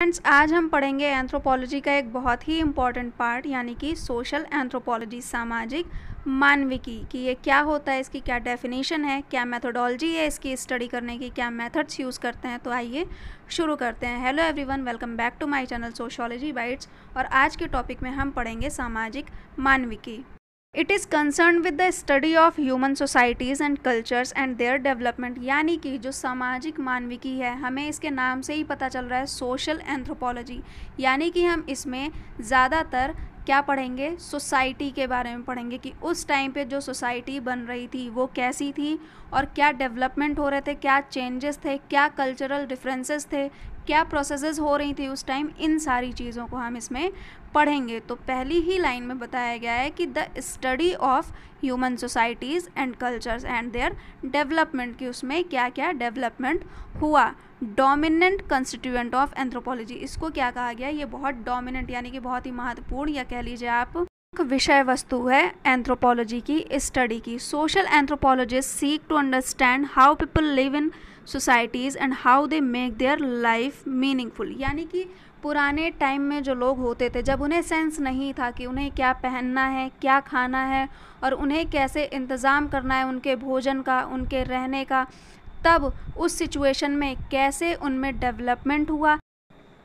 Friends आज हम पढ़ेंगे एंथ्रोपोलॉजी का एक बहुत ही इम्पॉर्टेंट पार्ट यानी कि सोशल एंथ्रोपोलॉजी सामाजिक मानविकी कि ये क्या होता है इसकी क्या डेफिनेशन है क्या मेथोडोलॉजी है इसकी स्टडी करने की क्या मेथड्स यूज़ करते हैं तो आइए शुरू करते हैं hello everyone welcome back to my channel sociology bytes और आज के टॉपिक में हम पढ़ेंगे सामाजिक मानविकी it is concern with the study of human societies and cultures and their development यानी कि जो सामाजिक मानविकी है हमें इसके नाम से ही पता चल रहा है सोशल एंथ्रोपोलॉजी यानी कि हम इसमें ज़्यादातर क्या पढ़ेंगे सोसाइटी के बारे में पढ़ेंगे कि उस टाइम पे जो सोसाइटी बन रही थी वो कैसी थी और क्या डेवलपमेंट हो रहे थे क्या चेंजेस थे क्या कल्चरल डिफरेंसेस थे क्या प्रोसेसेस हो रही थी उस टाइम इन सारी चीज़ों को हम इसमें पढ़ेंगे तो पहली ही लाइन में बताया गया है कि the study of human societies and cultures and their development की उसमें क्या क्या डेवलपमेंट हुआ डोमिनेंट कंस्टिट्यूएंट ऑफ एंथ्रोपोलॉजी इसको क्या कहा गया ये बहुत डोमिनेंट यानी कि बहुत ही महत्वपूर्ण या कह लीजिए आप विषय वस्तु है एंथ्रोपोलॉजी की स्टडी की social anthropologist seek to understand how people live in societies and how they make their life meaningful यानी कि पुराने टाइम में जो लोग होते थे जब उन्हें सेंस नहीं था कि उन्हें क्या पहनना है क्या खाना है और उन्हें कैसे इंतज़ाम करना है उनके भोजन का उनके रहने का तब उस सिचुएशन में कैसे उनमें डेवलपमेंट हुआ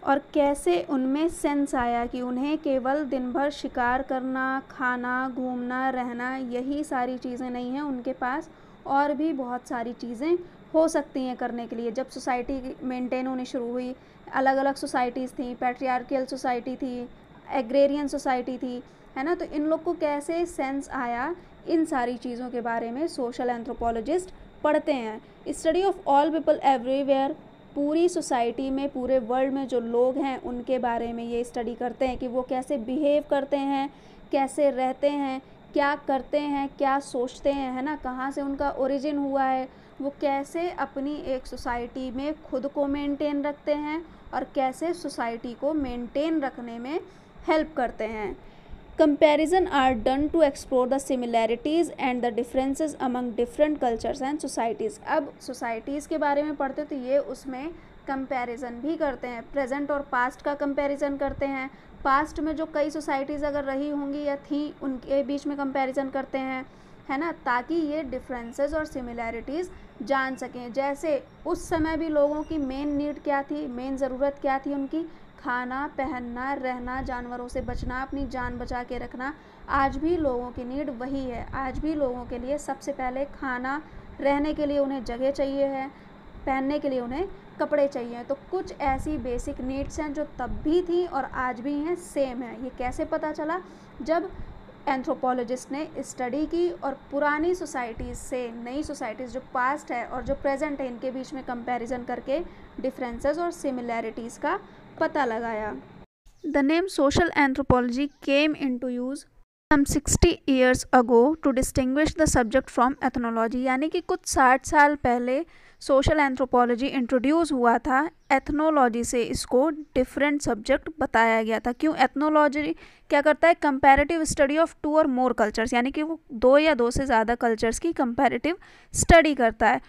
और कैसे उनमें सेंस आया कि उन्हें केवल दिन भर शिकार करना खाना घूमना रहना यही सारी चीज़ें नहीं हैं उनके पास और भी बहुत सारी चीज़ें हो सकती हैं करने के लिए जब सोसाइटी मेंटेन होनी शुरू हुई अलग अलग सोसाइटीज़ थी पैट्रियार्कियल सोसाइटी थी एग्रेरियन सोसाइटी थी है ना तो इन लोग को कैसे सेंस आया इन सारी चीज़ों के बारे में सोशल एंथ्रोपोलॉजिस्ट पढ़ते हैं study of all people everywhere पूरी सोसाइटी में पूरे वर्ल्ड में जो लोग हैं उनके बारे में ये स्टडी करते हैं कि वो कैसे बिहेव करते हैं कैसे रहते हैं क्या करते हैं क्या सोचते हैं है ना कहाँ से उनका ओरिजिन हुआ है वो कैसे अपनी एक सोसाइटी में खुद को मेंटेन रखते हैं और कैसे सोसाइटी को मेंटेन रखने में हेल्प करते हैं comparison are done to explore the similarities and the differences among different cultures and societies अब सोसाइटीज़ के बारे में पढ़ते तो ये उसमें कंपैरिजन भी करते हैं प्रेजेंट और पास्ट का कंपैरिजन करते हैं पास्ट में जो कई सोसाइटीज़ अगर रही होंगी या थी उनके बीच में कंपैरिजन करते हैं है ना ताकि ये डिफरेंसेस और सिमिलैरिटीज़ जान सकें जैसे उस समय भी लोगों की मेन नीड क्या थी मेन ज़रूरत क्या थी उनकी खाना पहनना रहना जानवरों से बचना अपनी जान बचा के रखना आज भी लोगों की नीड वही है आज भी लोगों के लिए सबसे पहले खाना रहने के लिए उन्हें जगह चाहिए है पहनने के लिए उन्हें कपड़े चाहिए तो कुछ ऐसी बेसिक नीड्स हैं जो तब भी थी और आज भी हैं सेम है ये कैसे पता चला जब एंथ्रोपोलॉजिस्ट ने स्टडी की और पुरानी सोसाइटीज़ से नई सोसाइटीज़ जो पास्ट है और जो प्रेजेंट है इनके बीच में कंपैरिजन करके डिफरेंसेस और सिमिलैरिटीज़ का पता लगाया the name social anthropology came into use some sixty years ago to distinguish the subject from ethnology यानी कि कुछ साठ साल पहले सोशल एंथ्रोपोलॉजी इंट्रोड्यूस हुआ था एथनोलॉजी से इसको डिफरेंट सब्जेक्ट बताया गया था क्यों एथनोलॉजी क्या करता है कंपैरेटिव स्टडी ऑफ टू और मोर कल्चर्स यानी कि वो दो या दो से ज़्यादा कल्चर्स की कंपैरेटिव स्टडी करता है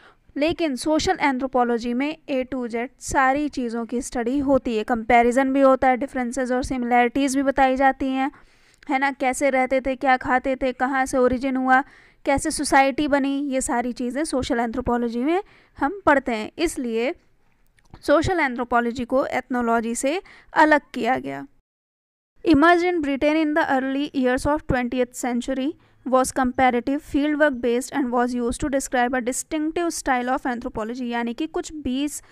लेकिन सोशल एंथ्रोपोलॉजी में ए टू जेड सारी चीज़ों की स्टडी होती है कंपेरिजन भी होता है डिफ्रेंसेज और सिमिलैरिटीज़ भी बताई जाती हैं है ना कैसे रहते थे क्या खाते थे कहाँ से ओरिजिन हुआ कैसे सोसाइटी बनी ये सारी चीज़ें सोशल एंथ्रोपोलॉजी में हम पढ़ते हैं इसलिए सोशल एंथ्रोपोलॉजी को एथनोलॉजी से अलग किया गया emerge in Britain in the early years of twenty century was comparative field work based and was use to describe a distinctive style of anthropology यानी कि कुछ बीस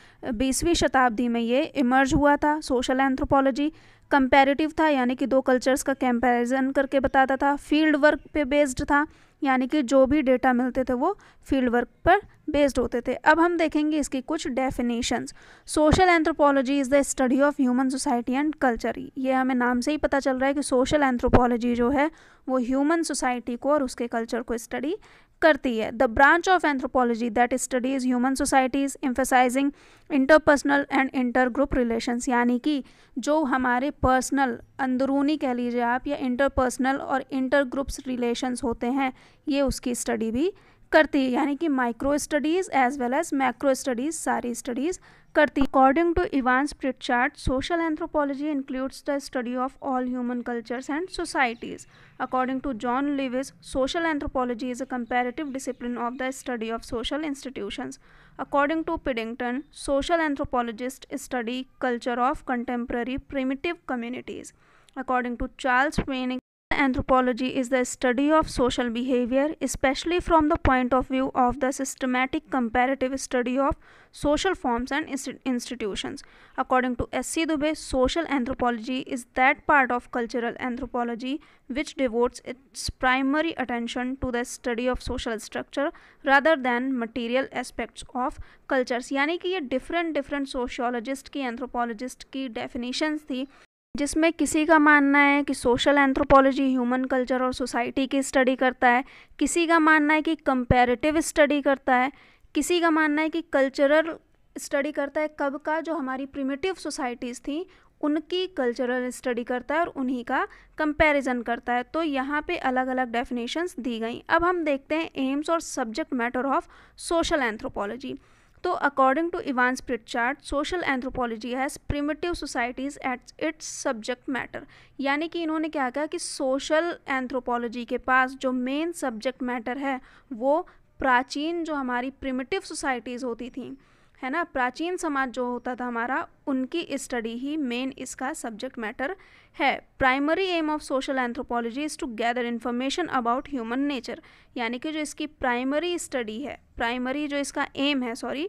बीसवीं शताब्दी में ये इमर्ज हुआ था सोशल एंथ्रोपोलॉजी कंपेरेटिव था यानी कि दो कल्चर्स का कंपेरिजन करके बताता था फील्ड वर्क पे बेस्ड था यानी कि जो भी डेटा मिलते थे वो फील्ड वर्क पर बेस्ड होते थे अब हम देखेंगे इसकी कुछ definitions social anthropology is the study of human society and culture ये हमें नाम से ही पता चल रहा है कि सोशल एंथ्रोपोलॉजी जो है वो ह्यूमन सोसाइटी को और उसके कल्चर को स्टडी करती है the branch of anthropology that studies human societies emphasising interpersonal and inter group relations यानी कि जो हमारे पर्सनल अंदरूनी कह लीजिए आप या इंटरपर्सनल और इंटर ग्रुप्स रिलेशंस होते हैं ये उसकी स्टडी भी करती है यानी कि micro studies as well as macro studies सारी स्टडीज़ करती according to Evan Pritchard social anthropology includes the study of all human cultures and societies according to John Lewis social anthropology is a comparative discipline of the study of social institution according to Piddington social anthropologist study culture of contemporary primitive communities according to Charles Penick Anthropology is the study of social behavior, especially from the point of view of the systematic comparative study of social forms and institutions. According to S.C. Dubey, social anthropology is that part of cultural anthropology which devotes its primary attention to the study of social structure rather than material aspects of cultures. यानी कि ये different different sociologist की anthropologist की definitions थी जिसमें किसी का मानना है कि सोशल एंथ्रोपोलॉजी ह्यूमन कल्चर और सोसाइटी की स्टडी करता है किसी का मानना है कि कंपेरेटिव स्टडी करता है किसी का मानना है कि कल्चरल स्टडी करता है कब का जो हमारी प्रिमेटिव सोसाइटीज़ थी उनकी कल्चरल स्टडी करता है और उन्हीं का कंपैरिजन करता है तो यहाँ पे अलग अलग डेफिनेशंस दी गई अब हम देखते हैं एम्स और subject matter of social anthropology तो according to Evans Pritchard social anthropology has primitive societies at its subject matter यानी कि इन्होंने क्या कहा कि सोशल एंथ्रोपोलॉजी के पास जो मेन सब्जेक्ट मैटर है वो प्राचीन जो हमारी प्रिमेटिव सोसाइटीज़ होती थी है ना प्राचीन समाज जो होता था हमारा उनकी स्टडी ही मेन इसका सब्जेक्ट मैटर है primary aim of social anthropology is to gather information about human nature यानी कि जो इसकी प्राइमरी स्टडी है प्राइमरी जो इसका एम है सॉरी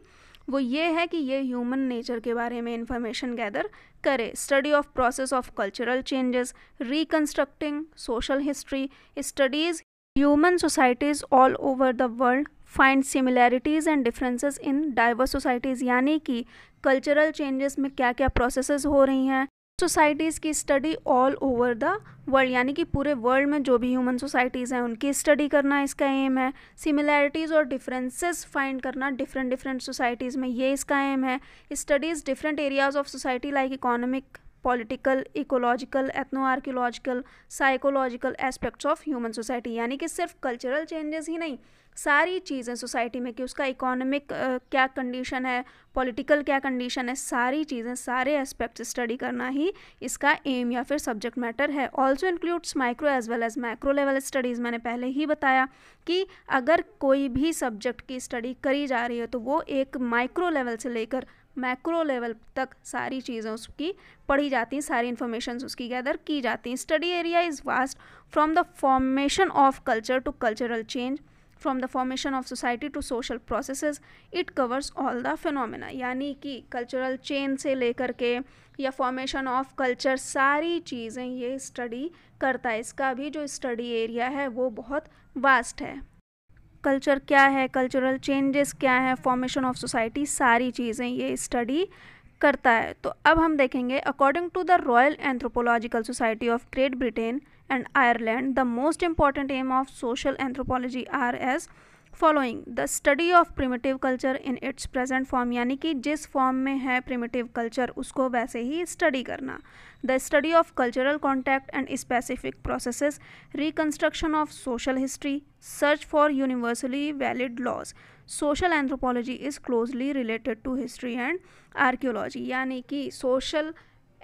वो ये है कि ये ह्यूमन नेचर के बारे में इंफॉर्मेशन गैदर करे study of process of cultural changes reconstructing social history studies human societies all over the world find similarities and differences in diverse societies यानी कि कल्चरल चेंजेस में क्या क्या प्रोसेसेस हो रही हैं सोसाइटीज़ की study all over the world यानी कि पूरे वर्ल्ड में जो भी ह्यूमन सोसाइटीज़ हैं उनकी स्टडी करना इसका एम है सिमिलैरिटीज़ और डिफरेंसेस फाइंड करना डिफरेंट डिफरेंट सोसाइटीज़ में ये इसका एम है studies different areas of society like economic political ecological ethno archaeological psychological aspects of human society यानी कि सिर्फ कल्चरल चेंजेस ही नहीं सारी चीज़ें सोसाइटी में कि उसका इकोनॉमिक क्या कंडीशन है पॉलिटिकल क्या कंडीशन है सारी चीज़ें सारे एस्पेक्ट्स स्टडी करना ही इसका एम या फिर सब्जेक्ट मैटर है also includes micro as well as micro level studies मैंने पहले ही बताया कि अगर कोई भी सब्जेक्ट की स्टडी करी जा रही है तो वो एक माइक्रो लेवल से लेकर मैक्रो लेवल तक सारी चीज़ें उसकी पढ़ी जाती हैं सारी इन्फॉर्मेशन उसकी गैदर की जाती हैं study area is vast from the formation of culture to cultural change from the formation of society to social process it covers all the phenomena यानी कि कल्चरल चेंज से लेकर के या फॉर्मेशन ऑफ कल्चर सारी चीज़ें ये स्टडी करता है इसका भी जो स्टडी एरिया है वो बहुत वास्ट है कल्चर क्या है कल्चरल चेंजेस क्या है फॉर्मेशन ऑफ सोसाइटी सारी चीज़ें ये स्टडी करता है तो अब हम देखेंगे according to the royal anthropological society of Great Britain and Ireland the most important aim of social anthropology are as following the study of primitive culture in its present form यानी कि जिस form में है primitive culture उसको वैसे ही study करना the study of cultural contact and specific process reconstruction of social history search for universally valid laws social anthropology is closely related to history and archaeology यानी कि सोशल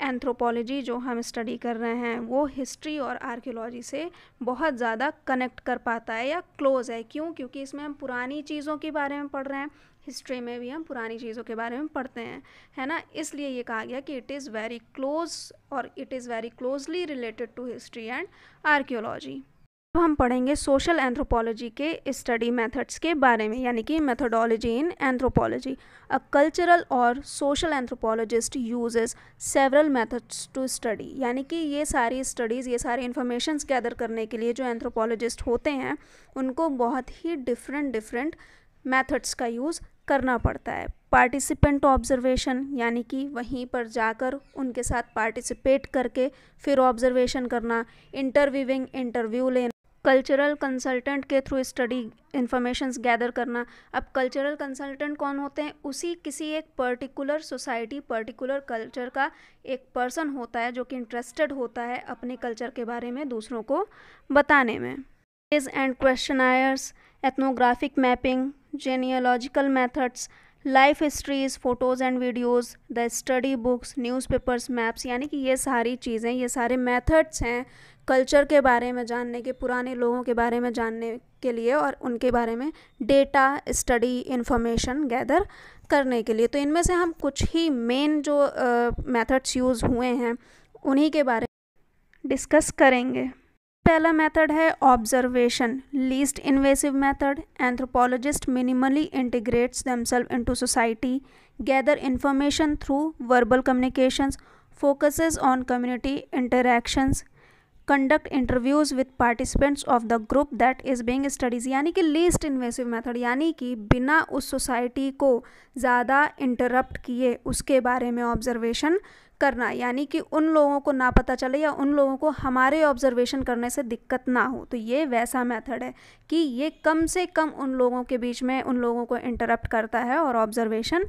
एंथ्रोपोलॉजी जो हम study कर रहे हैं वो हिस्ट्री और आर्कियोलॉजी से बहुत ज़्यादा कनेक्ट कर पाता है या क्लोज है क्यों क्योंकि इसमें हम पुरानी चीज़ों के बारे में पढ़ रहे हैं हिस्ट्री में भी हम पुरानी चीज़ों के बारे में पढ़ते हैं है ना इसलिए ये कहा गया कि इट इज़ वेरी क्लोज और it is very closely related to history and archaeology अब हम पढ़ेंगे सोशल एंथ्रोपोलॉजी के स्टडी मेथड्स के बारे में यानी कि methodology in anthropology a cultural और social anthropologist uses several methods to study यानी कि ये सारी स्टडीज़ ये सारी इन्फॉर्मेशन गैदर करने के लिए जो एंथ्रोपोलॉजिस्ट होते हैं उनको बहुत ही डिफरेंट डिफरेंट मैथड्स का यूज़ करना पड़ता है पार्टिसिपेंट ऑब्जर्वेशन यानी कि वहीं पर जाकर उनके साथ पार्टिसिपेट करके फिर ऑब्जर्वेशन करना इंटरव्यूविंग इंटरव्यू लेना कल्चरल कंसल्टेंट के थ्रू स्टडी इन्फॉर्मेशन गैदर करना अब कल्चरल कंसल्टेंट कौन होते हैं उसी किसी एक पर्टिकुलर सोसाइटी पर्टिकुलर कल्चर का एक पर्सन होता है जो कि इंटरेस्टेड होता है अपने कल्चर के बारे में दूसरों को बताने में is and questionnaires ethnographic mapping genealogical methods life histories photos and videos the study books newspapers maps यानी कि ये सारी चीज़ें ये सारे मेथड्स हैं कल्चर के बारे में जानने के पुराने लोगों के बारे में जानने के लिए और उनके बारे में डेटा स्टडी इंफॉर्मेशन गैदर करने के लिए तो इनमें से हम कुछ ही मेन जो मेथड्स uh, यूज़ हुए हैं उन्हीं के बारे में डिस्कस करेंगे पहला मेथड है observation least invasive method anthropologist minimally integrates themselves into society gather information through verbal communications focuses on community interactions conduct interviews with participants of the group that is being studies यानी कि least invasive method यानी कि बिना उस society को ज़्यादा interrupt किए उसके बारे में ऑब्जर्वेशन करना यानी कि उन लोगों को ना पता चले या उन लोगों को हमारे ऑब्जर्वेशन करने से दिक्कत ना हो तो ये वैसा मेथड है कि ये कम से कम उन लोगों के बीच में उन लोगों को इंटरप्ट करता है और ऑब्जर्वेशन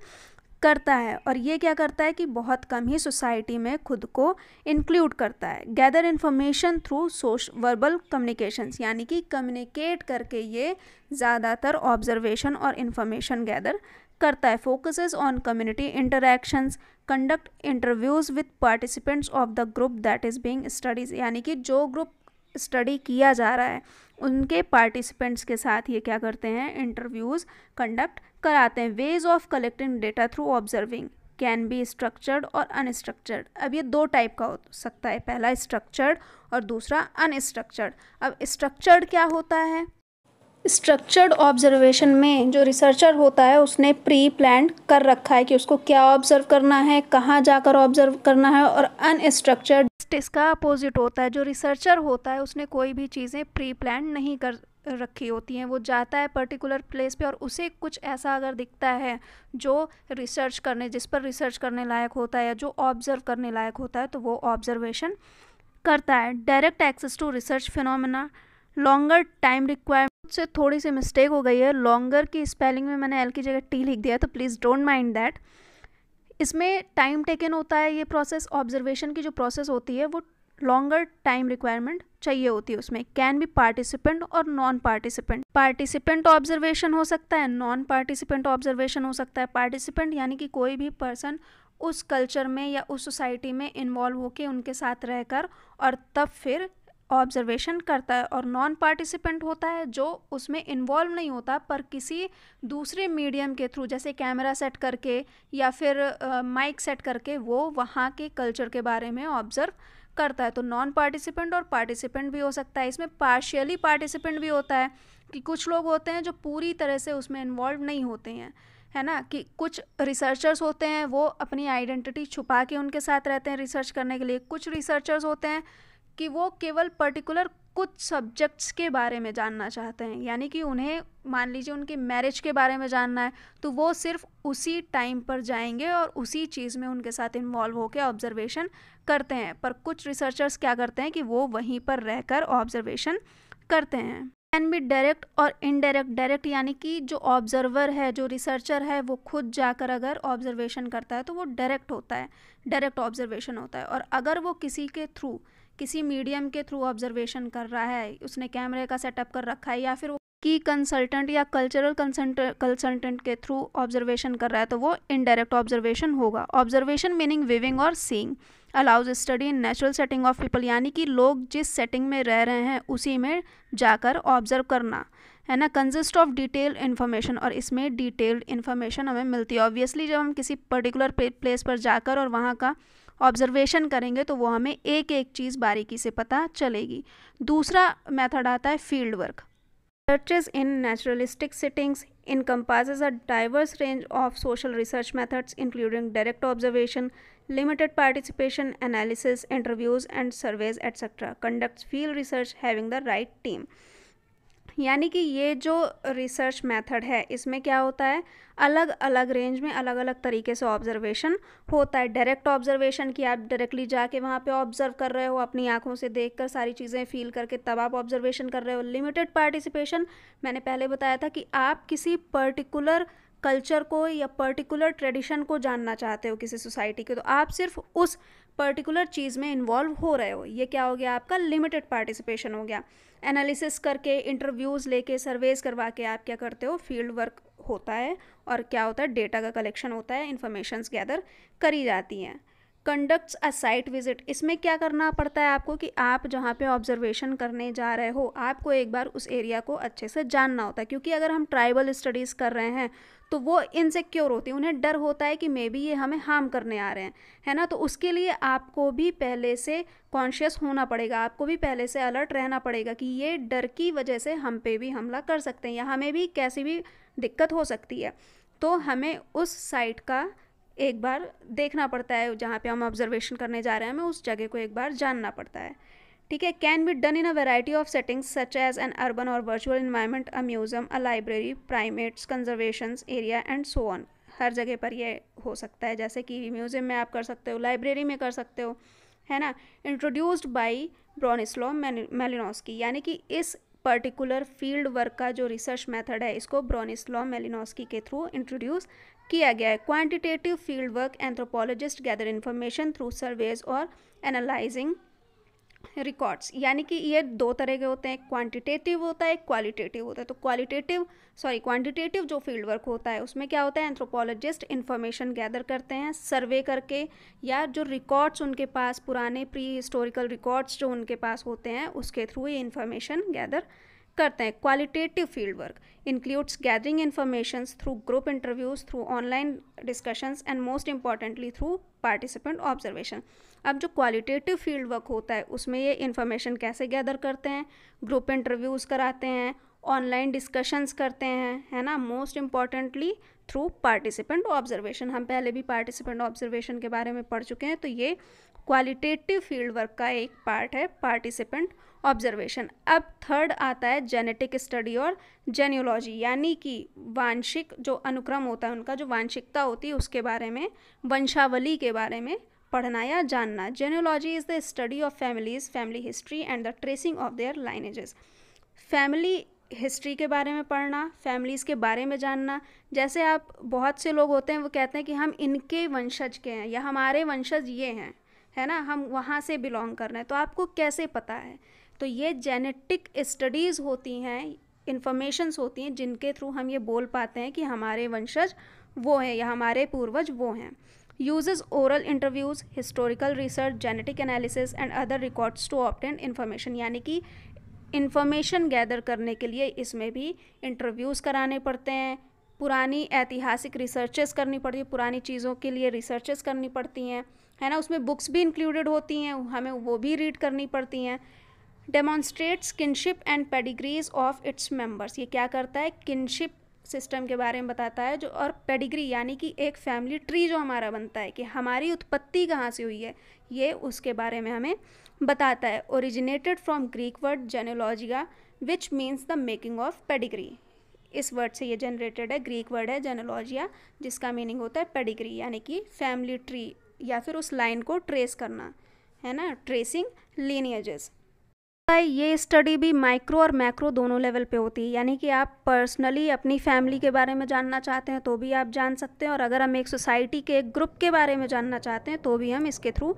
करता है और ये क्या करता है कि बहुत कम ही सोसाइटी में खुद को इंक्लूड करता है गैदर इन्फॉर्मेशन थ्रू सोश वर्बल कम्युनिकेशंस यानी कि कम्युनिकेट करके ये ज़्यादातर ऑब्जर्वेशन और इन्फॉर्मेशन गैदर करता है focuses on community interactions conduct interviews with participants of the group that is being studies यानी कि जो ग्रुप स्टडी किया जा रहा है उनके पार्टिसिपेंट्स के साथ ये क्या करते हैं इंटरव्यूज़ कंडक्ट कराते हैं ways of collecting data through observing can be structured और अनस्ट्रक्चर्ड अब ये दो टाइप का हो सकता है पहला स्ट्रक्चर्ड और दूसरा अनस्ट्रक्चर्ड अब स्ट्रक्चर्ड क्या होता है स्ट्रक्चर्ड ऑब्जर्वेशन में जो रिसर्चर होता है उसने प्री प्लान कर रखा है कि उसको क्या ऑब्जर्व करना है कहाँ जाकर ऑब्जर्व करना है और अनस्ट्रक्चर्ड इसका अपोजिट होता है जो रिसर्चर होता है उसने कोई भी चीज़ें प्री प्लान नहीं कर रखी होती हैं वो जाता है पर्टिकुलर प्लेस पे और उसे कुछ ऐसा अगर दिखता है जो रिसर्च करने जिस पर रिसर्च करने लायक होता है या जो ऑब्ज़र्व करने लायक होता है तो वो ऑब्जर्वेशन करता है direct access to research phenomena longer time require से थोड़ी सी मिस्टेक हो गई है लॉन्गर की स्पेलिंग में मैंने एल की जगह टी लिख दिया तो प्लीज़ डोंट माइंड दैट इसमें टाइम टेकन होता है ये प्रोसेस ऑब्जर्वेशन की जो प्रोसेस होती है वो लॉन्गर टाइम रिक्वायरमेंट चाहिए होती है उसमें कैन बी पार्टिसिपेंट और नॉन पार्टिसिपेंट पार्टिसिपेंट ऑब्जर्वेशन हो सकता है नॉन पार्टिसिपेंट ऑब्जर्वेशन हो सकता है पार्टिसिपेंट यानी कि कोई भी पर्सन उस कल्चर में या उस सोसाइटी में इन्वॉल्व होके उनके साथ रहकर और तब फिर ऑब्जर्वेशन करता है और नॉन पार्टिसिपेंट होता है जो उसमें इन्वॉल्व नहीं होता पर किसी दूसरे मीडियम के थ्रू जैसे कैमरा सेट करके या फिर माइक uh, सेट करके वो वहाँ के कल्चर के बारे में ऑब्ज़र्व करता है तो नॉन पार्टिसिपेंट और पार्टिसिपेंट भी हो सकता है इसमें पार्शियली पार्टिसिपेंट भी होता है कि कुछ लोग होते हैं जो पूरी तरह से उसमें इन्वॉल्व नहीं होते हैं है ना कि कुछ रिसर्चर्स होते हैं वो अपनी आइडेंटिटी छुपा के उनके साथ रहते हैं रिसर्च करने के लिए कुछ रिसर्चर्स होते हैं कि वो केवल पर्टिकुलर कुछ सब्जेक्ट्स के बारे में जानना चाहते हैं यानी कि उन्हें मान लीजिए उनके मैरिज के बारे में जानना है तो वो सिर्फ उसी टाइम पर जाएंगे और उसी चीज़ में उनके साथ इन्वॉल्व होकर ऑब्जर्वेशन करते हैं पर कुछ रिसर्चर्स क्या करते हैं कि वो वहीं पर रहकर ऑब्जर्वेशन करते हैं कैन बी डायरेक्ट और इनडायरेक्ट डायरेक्ट यानी कि जो ऑब्जर्वर है जो रिसर्चर है वो खुद जाकर अगर ऑब्जर्वेशन करता है तो वो डायरेक्ट होता है डायरेक्ट ऑब्जर्वेशन होता है और अगर वो किसी के थ्रू किसी मीडियम के थ्रू ऑब्जर्वेशन कर रहा है उसने कैमरे का सेटअप कर रखा है या फिर वो की कंसल्टेंट या कल्चरल कंसल्टेंट के थ्रू ऑब्जर्वेशन कर रहा है तो वो इनडायरेक्ट ऑब्जर्वेशन होगा ऑब्जर्वेशन मीनिंग विविंग और seeing allows study in natural setting of people यानी कि लोग जिस सेटिंग में रह रहे हैं उसी में जाकर ऑब्जर्व करना है ना कंजिस्ट ऑफ डिटेल्ड इन्फॉर्मेशन और इसमें डिटेल्ड इन्फॉर्मेशन हमें मिलती है ऑब्वियसली जब हम किसी पर्टिकुलर प्लेस पर जाकर और वहाँ का ऑब्जर्वेशन करेंगे तो वो हमें एक एक चीज़ बारीकी से पता चलेगी दूसरा मेथड आता है field work researches in naturalistic settings encompasses a diverse range of social research methods including direct observation limited participation analysis interviews and surveys etcetera conduct field research having the right team यानी कि ये जो research method है इसमें क्या होता है अलग अलग रेंज में अलग अलग तरीके से ऑब्जर्वेशन होता है डायरेक्ट ऑब्जर्वेशन कि आप डायरेक्टली जाके वहाँ पे ऑब्जर्व कर रहे हो अपनी आँखों से देखकर सारी चीज़ें फील करके तब आप ऑब्जर्वेशन कर रहे हो लिमिटेड पार्टिसिपेशन मैंने पहले बताया था कि आप किसी पर्टिकुलर कल्चर को या पर्टिकुलर ट्रेडिशन को जानना चाहते हो किसी सोसाइटी के तो आप सिर्फ उस पर्टिकुलर चीज़ में इन्वॉल्व हो रहे हो ये क्या हो गया आपका लिमिटेड पार्टिसिपेशन हो गया एनालिसिस करके इंटरव्यूज़ लेके सर्वेज करवा के आप क्या करते हो फील्ड वर्क होता है और क्या होता है डेटा का कलेक्शन होता है इन्फॉर्मेशन गैदर करी जाती हैं कंडक्ट्स अ साइट विजिट इसमें क्या करना पड़ता है आपको कि आप जहाँ पे ऑब्जर्वेशन करने जा रहे हो आपको एक बार उस एरिया को अच्छे से जानना होता है क्योंकि अगर हम ट्राइबल स्टडीज़ कर रहे हैं तो वो इनसिक्योर होती है उन्हें डर होता है कि मे बी ये हमें हार्म करने आ रहे हैं है ना तो उसके लिए आपको भी पहले से कॉन्शियस होना पड़ेगा आपको भी पहले से अलर्ट रहना पड़ेगा कि ये डर की वजह से हम पे भी हमला कर सकते हैं या हमें भी कैसी भी दिक्कत हो सकती है तो हमें उस साइट का एक बार देखना पड़ता है जहाँ पे हम ऑब्जर्वेशन करने जा रहे हैं हमें उस जगह को एक बार जानना पड़ता है ठीक है can be done in a variety of settings such as an urban और virtual environment a museum a library primates conservation area and so on हर जगह पर ये हो सकता है जैसे कि म्यूजियम में आप कर सकते हो लाइब्रेरी में कर सकते हो है ना इंट्रोड्यूस्ड बाई ब्रॉनिस्लो मेलिनोस्की यानी कि इस पर्टिकुलर फील्ड वर्क का जो रिसर्च मेथड है इसको ब्रॉनिस्लो मेलिनोस्की के थ्रू इंट्रोड्यूस किया गया है quantitative field work anthropologist gather information through surveys और एनालाइजिंग रिकॉर्ड्स यानी कि ये दो तरह के होते हैं एक क्वांटिटेटिव होता है एक क्वालिटेटिव होता है तो क्वालिटेटिव सॉरी क्वांटिटेटिव जो फील्ड वर्क होता है उसमें क्या होता है एंथ्रोपोलॉजिस्ट इन्फॉर्मेशन गैदर करते हैं सर्वे करके या जो रिकॉर्ड्स उनके पास पुराने प्री हिस्टोरिकल रिकॉर्ड्स जो उनके पास होते हैं उसके थ्रू ये इन्फॉर्मेशन गैदर करते हैं qualitative field work includes gathering information through group interviews through online discussions and most importantly through participant observation अब जो क्वालिटेटिव फील्ड वर्क होता है उसमें ये इन्फॉर्मेशन कैसे गैदर करते हैं ग्रुप इंटरव्यूज़ कराते हैं ऑनलाइन डिस्कशंस करते हैं है ना most importantly through participant observation हम पहले भी पार्टिसिपेंट ऑब्जर्वेशन के बारे में पढ़ चुके हैं तो ये क्वालिटेटिव फील्ड वर्क का एक पार्ट है पार्टिसिपेंट ऑब्जर्वेशन अब थर्ड आता है जेनेटिक स्टडी और जेन्योलॉजी यानी कि वांशिक जो अनुक्रम होता है उनका जो वांशिकता होती है उसके बारे में वंशावली के बारे में पढ़ना या जानना genealogy is the study of families family history and the tracing of their lineages family history के बारे में पढ़ना फैमिलीज़ के बारे में जानना जैसे आप बहुत से लोग होते हैं वो कहते हैं कि हम इनके वंशज के हैं या हमारे वंशज ये हैं है ना हम वहाँ से बिलोंग कर रहे हैं तो आपको कैसे पता है तो ये जेनेटिक स्टडीज़ होती हैं इन्फॉर्मेशंस होती हैं जिनके थ्रू हम ये बोल पाते हैं कि हमारे वंशज वो हैं या हमारे पूर्वज वो हैं uses oral interviews historical research genetic analysis and other records to obtain information यानी कि इन्फॉर्मेशन गैदर करने के लिए इसमें भी इंटरव्यूज़ कराने पड़ते हैं पुरानी ऐतिहासिक रिसर्चेस करनी पड़ती है पुरानी चीज़ों के लिए रिसर्चेस करनी पड़ती हैं है ना उसमें बुक्स भी इंक्लूडेड होती हैं हमें वो भी रीड करनी पड़ती हैं demonstrates kinship and pedigrees of its members ये क्या करता है किनशिप सिस्टम के बारे में बताता है जो और पेडिग्री यानी कि एक फैमिली ट्री जो हमारा बनता है कि हमारी उत्पत्ति कहाँ से हुई है ये उसके बारे में हमें बताता है originated from Greek word genealogia which means the making of pedigree इस वर्ड से ये जनरेटेड है ग्रीक वर्ड है जेनोलॉजिया जिसका मीनिंग होता है पेडिग्री यानी कि फैमिली ट्री या फिर उस लाइन को ट्रेस करना है ना ट्रेसिंग लीनियजेस ये स्टडी भी माइक्रो और मैक्रो दोनों लेवल पे होती है यानी कि आप पर्सनली अपनी फैमिली के बारे में जानना चाहते हैं तो भी आप जान सकते हैं और अगर हम एक सोसाइटी के एक ग्रुप के बारे में जानना चाहते हैं तो भी हम इसके थ्रू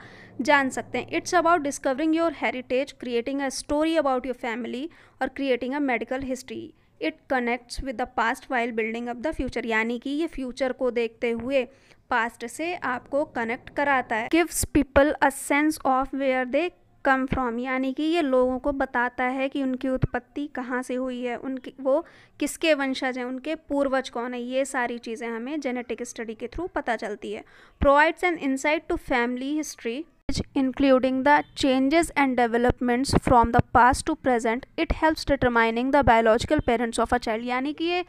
जान सकते हैं it's about discovering your heritage creating a story about your family और creating a medical history it connects with the past while building up the future यानी कि ये फ्यूचर को देखते हुए पास्ट से आपको कनेक्ट कराता है gives people a sense of where they come from यानी कि ये लोगों को बताता है कि उनकी उत्पत्ति कहाँ से हुई है उनकी वो किसके वंशज हैं उनके पूर्वज कौन है ये सारी चीज़ें हमें जेनेटिक स्टडी के थ्रू पता चलती है provides an insight to family history including the changes and developments from the past to present it helps determining the biological parents of a child यानी कि ये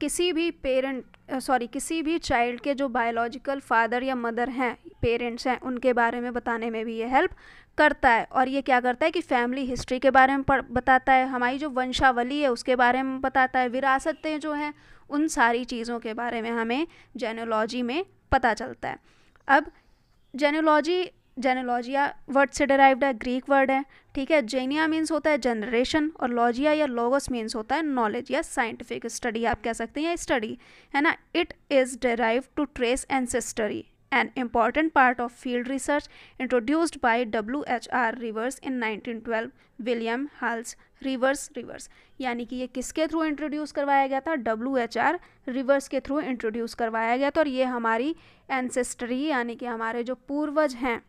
किसी भी पेरेंट सॉरी किसी भी चाइल्ड के जो बायोलॉजिकल फादर या मदर हैं पेरेंट्स हैं उनके बारे में बताने में भी ये हेल्प करता है और ये क्या करता है कि फैमिली हिस्ट्री के बारे में बताता है हमारी जो वंशावली है उसके बारे में बताता है विरासतें जो हैं उन सारी चीज़ों के बारे में हमें जेनोलॉजी में पता चलता है अब जेनोलॉजी जेनोलॉजिया वर्ड से डराइव्ड है ग्रीक वर्ड है ठीक है जेनिया मीन्स होता है जनरेशन और लॉजिया या लॉगस मीन्स होता है नॉलेज या साइंटिफिक स्टडी आप कह सकते हैं या स्टडी है ना it is derive to trace ancestry an important part of field research introduced by W.H.R. Rivers in 1912 William Hals Rivers Rivers यानी कि ये किसके थ्रू इंट्रोड्यूस करवाया गया था डब्ल्यू एच आर रिवर्स के थ्रू इंट्रोड्यूस करवाया गया था और ये हमारी एनसेस्ट्री यानी कि हमारे जो पूर्वज हैं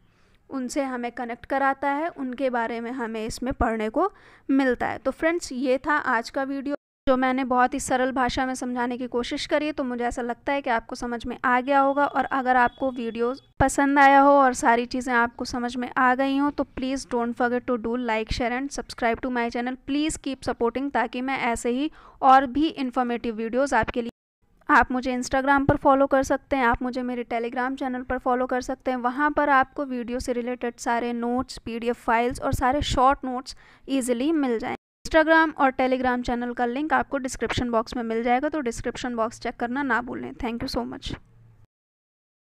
उनसे हमें कनेक्ट कराता है उनके बारे में हमें इसमें पढ़ने को मिलता है तो फ्रेंड्स ये था आज का वीडियो जो मैंने बहुत ही सरल भाषा में समझाने की कोशिश करी है तो मुझे ऐसा लगता है कि आपको समझ में आ गया होगा और अगर आपको वीडियो पसंद आया हो और सारी चीज़ें आपको समझ में आ गई हों तो please don't forget to do like share and subscribe to my channel please keep supporting ताकि मैं ऐसे ही और भी इन्फॉर्मेटिव वीडियोज़ आपके लिए आप मुझे इंस्टाग्राम पर फॉलो कर सकते हैं आप मुझे मेरे टेलीग्राम चैनल पर फॉलो कर सकते हैं वहाँ पर आपको वीडियो से रिलेटेड सारे नोट्स पी फाइल्स और सारे शॉर्ट नोट्स ईजिली मिल जाएंगे इंस्टाग्राम और टेलीग्राम चैनल का लिंक आपको डिस्क्रिप्शन बॉक्स में मिल जाएगा तो डिस्क्रिप्शन बॉक्स चेक करना ना भूलें थैंक यू सो मच